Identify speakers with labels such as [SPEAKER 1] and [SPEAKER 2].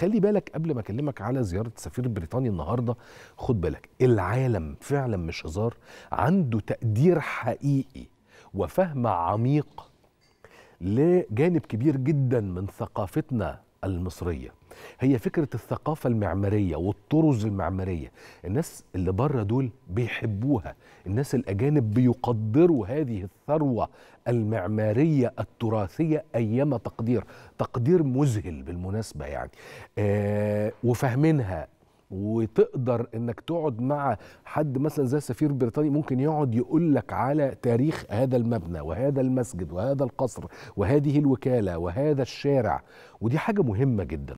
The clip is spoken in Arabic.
[SPEAKER 1] خلي بالك قبل ما اكلمك على زياره سفير بريطانيا النهارده خد بالك العالم فعلا مش هزار عنده تقدير حقيقي وفهم عميق لجانب كبير جدا من ثقافتنا المصرية هي فكرة الثقافة المعمارية والطرز المعمارية الناس اللي بره دول بيحبوها الناس الأجانب بيقدروا هذه الثروة المعمارية التراثية أيما تقدير تقدير مذهل بالمناسبة يعني آه وفهمينها وتقدر انك تقعد مع حد مثلا زي السفير البريطاني ممكن يقعد يقول لك على تاريخ هذا المبنى وهذا المسجد وهذا القصر وهذه الوكاله وهذا الشارع ودي حاجه مهمه جدا